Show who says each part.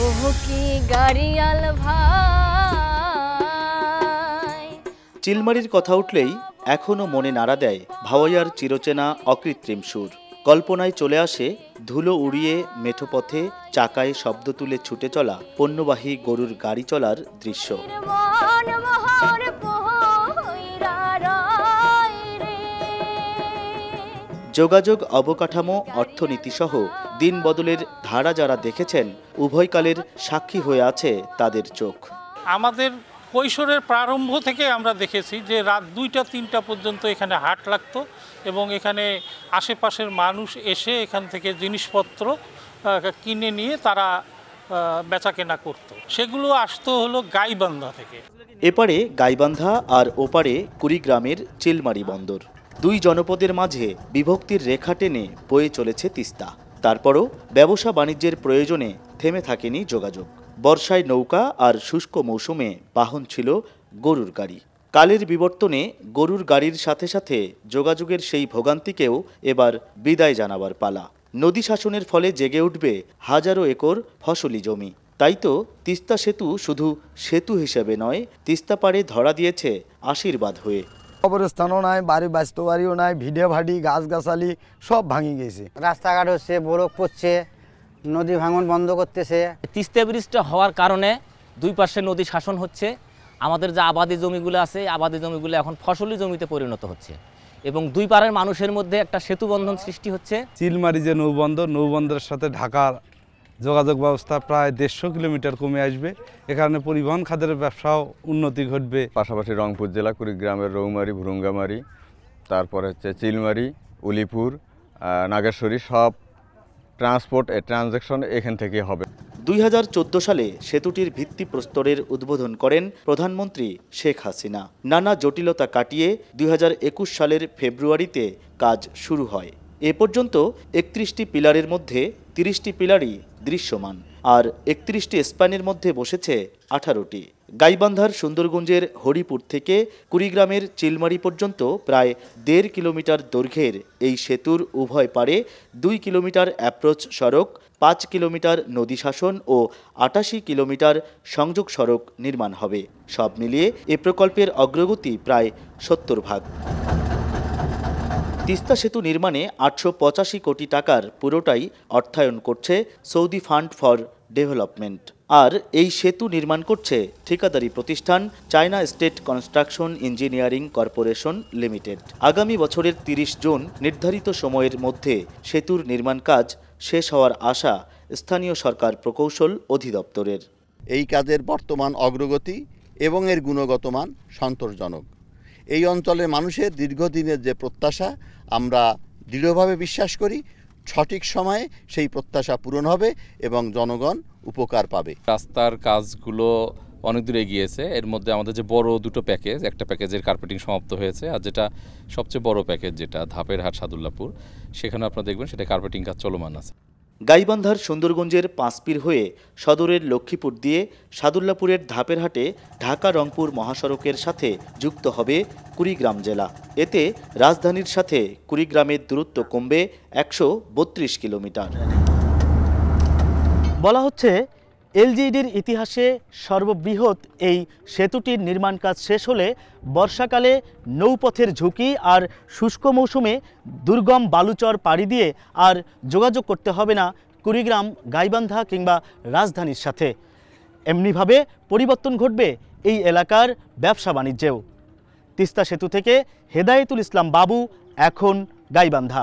Speaker 1: ওহ কি গাড়িয়াল ভাই চিলমারির কথা উঠলেই এখনও মনে নাড়া দেয় ভাওয়াইয়ার চিরচেনা অকৃত্রিম সুর কল্পনায় চলে আসে ধুলো উড়িয়ে মেঠোপথে চাকায় শব্দ তুলে ছুটে চলা পণ্যবাহী গরুর গাড়ি চলার দৃশ্য যোগাযোগ অবকাঠামো অর্থনীতিসহ দিন বদলের ধারা যারা দেখেছেন উভয়কালের সাক্ষী হয়ে আছে তাদের চোখ আমাদের কৈশোরের প্রারম্ভ থেকে আমরা দেখেছি যে রাত দুইটা তিনটা পর্যন্ত এখানে হাট লাগতো এবং এখানে আশেপাশের মানুষ এসে এখান থেকে জিনিসপত্র কিনে নিয়ে তারা বেচা কেনা করত সেগুলো আসতো হলো গাইবান্ধা থেকে এপারে গাইবান্ধা আর ওপারে কুড়িগ্রামের চিলমারি বন্দর দুই জনপদের মাঝে বিভক্তির রেখা টেনে বয়ে চলেছে তিস্তা তারপরও ব্যবসা বাণিজ্যের প্রয়োজনে থেমে থাকেনি যোগাযোগ বর্ষায় নৌকা আর শুষ্ক মৌসুমে বাহন ছিল গরুর গাড়ি কালের বিবর্তনে গরুর গাড়ির সাথে সাথে যোগাযোগের সেই ভোগান্তিকেও এবার বিদায় জানাবার পালা নদী শাসনের ফলে জেগে উঠবে হাজারো একর ফসলি জমি তাই তো তিস্তা সেতু শুধু সেতু হিসেবে নয় তিস্তা পাড়ে ধরা দিয়েছে আশীর্বাদ হয়ে কবরস্থানও নাই বাড়ি বাঁচতে বাড়িও নাই ভিড়ে ভাড়ি গাছগাছালি সব ভাঙি গেছে রাস্তাঘাট হচ্ছে বরফ পড়ছে নদী ভাঙন বন্ধ করতেছে তিস্তা ব্রিজটা হওয়ার কারণে দুই পাশে নদী শাসন হচ্ছে আমাদের যে আবাদি জমিগুলো আছে আবাদি জমিগুলো এখন ফসলি জমিতে পরিণত হচ্ছে এবং দুই পাড়ের মানুষের মধ্যে একটা সেতুবন্ধন সৃষ্টি হচ্ছে চিলমারি যে নৌবন্দর নৌবন্দরের সাথে ঢাকার যোগাযোগ ব্যবস্থা প্রায় দেড়শো কিলোমিটার কমে আসবে এ কারণে পরিবহন খাতের ব্যবসাও উন্নতি ঘটবে পাশাপাশি রংপুর জেলা কুড়িগ্রামের রৌমারি ভুরুঙ্গামারি তারপরে হচ্ছে চিলমারি উলিপুর নাগেশ্বরী সব ট্রান্সপোর্ট ট্রানজ্যাকশন এখান থেকে হবে দুই সালে সেতুটির ভিত্তি প্রস্তরের উদ্বোধন করেন প্রধানমন্ত্রী শেখ হাসিনা নানা জটিলতা কাটিয়ে দুই সালের ফেব্রুয়ারিতে কাজ শুরু হয় এ পর্যন্ত একত্রিশটি পিলারের মধ্যে তিরিশটি পিলারই দৃশ্যমান আর একত্রিশটি স্প্যানের মধ্যে বসেছে আঠারোটি গাইবান্ধার সুন্দরগঞ্জের হরিপুর থেকে কুড়িগ্রামের চিলমারি পর্যন্ত প্রায় দেড় কিলোমিটার দৈর্ঘ্যের এই সেতুর উভয় পারে দুই কিলোমিটার অ্যাপ্রোচ সড়ক পাঁচ কিলোমিটার নদী শাসন ও আটাশি কিলোমিটার সংযোগ সড়ক নির্মাণ হবে সব মিলিয়ে এ প্রকল্পের অগ্রগতি প্রায় সত্তর ভাগ তিস্তা সেতু নির্মাণে আটশো পঁচাশি কোটি টাকার পুরোটাই অর্থায়ন করছে সৌদি ফান্ড ফর ডেভেলপমেন্ট আর এই সেতু নির্মাণ করছে ঠিকাদারি প্রতিষ্ঠান China state construction engineering corporation limited আগামী বছরের তিরিশ জুন নির্ধারিত সময়ের মধ্যে সেতুর নির্মাণ কাজ শেষ হওয়ার আশা স্থানীয় সরকার প্রকৌশল অধিদপ্তরের এই কাজের বর্তমান অগ্রগতি এবং এর গুণগত মান সন্তোষজনক এই অঞ্চলের মানুষের দীর্ঘদিনের যে প্রত্যাশা আমরা দৃঢ়ভাবে বিশ্বাস করি সঠিক সময়ে সেই প্রত্যাশা পূরণ হবে এবং জনগণ উপকার পাবে রাস্তার কাজগুলো অনেক দূর এগিয়েছে এর মধ্যে আমাদের যে বড় দুটো প্যাকেজ একটা প্যাকেজের কার্পেটিং সমাপ্ত হয়েছে আর যেটা সবচেয়ে বড় প্যাকেজ যেটা ধাপের হাট সাদুল্লাপুর সেখানে আপনারা দেখবেন সেটা কার্পেটিং কাজ চলমান আছে গাইবান্ধার সুন্দরগঞ্জের পাঁচপির হয়ে সদরের লক্ষ্মীপুর দিয়ে সাদুল্লাপুরের ধাপেরহাটে ঢাকা রংপুর মহাসড়কের সাথে যুক্ত হবে কুড়িগ্রাম জেলা এতে রাজধানীর সাথে কুড়িগ্রামের দূরত্ব কমবে একশো কিলোমিটার বলা হচ্ছে এলজিইডির ইতিহাসে সর্ববৃহৎ এই সেতুটির নির্মাণ কাজ শেষ হলে বর্ষাকালে নৌপথের ঝুঁকি আর শুষ্ক মৌসুমে দুর্গম বালুচর পাড়ি দিয়ে আর যোগাযোগ করতে হবে না কুড়িগ্রাম গাইবান্ধা কিংবা রাজধানীর সাথে এমনিভাবে পরিবর্তন ঘটবে এই এলাকার ব্যবসা বাণিজ্যেও তিস্তা সেতু থেকে হেদায়েতুল ইসলাম বাবু এখন গাইবান্ধা